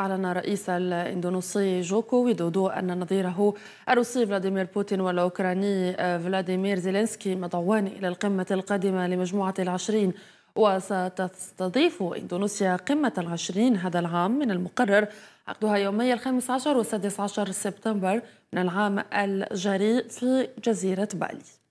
أعلن رئيس الإندونيسي جوكو ويدودو أن نظيره الروسي فلاديمير بوتين والأوكراني فلاديمير زيلينسكي مضوان إلى القمة القادمة لمجموعة العشرين وستستضيف إندونيسيا قمة العشرين هذا العام من المقرر عقدها يومي الخامس عشر والسادس عشر سبتمبر من العام الجاري في جزيرة بالي